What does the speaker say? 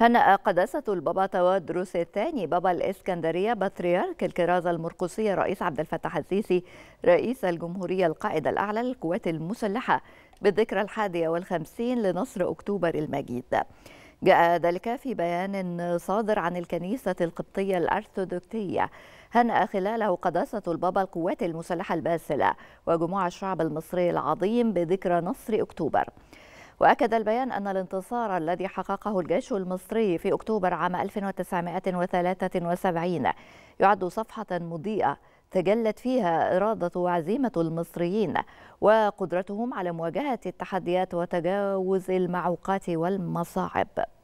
هنأ قداسة البابا تودروس الثاني بابا الإسكندرية بطريرك الكرازة المرقصية رئيس عبد الفتاح السيسي رئيس الجمهورية القائد الأعلى للقوات المسلحة بالذكرى الحادية والخمسين لنصر أكتوبر المجيد جاء ذلك في بيان صادر عن الكنيسة القبطية الأرثوذكسية هنأ خلاله قداسة البابا القوات المسلحة الباسلة وجموع الشعب المصري العظيم بذكرى نصر أكتوبر وأكد البيان أن الانتصار الذي حققه الجيش المصري في أكتوبر عام 1973 يعد صفحة مضيئة تجلت فيها إرادة وعزيمة المصريين وقدرتهم على مواجهة التحديات وتجاوز المعوقات والمصاعب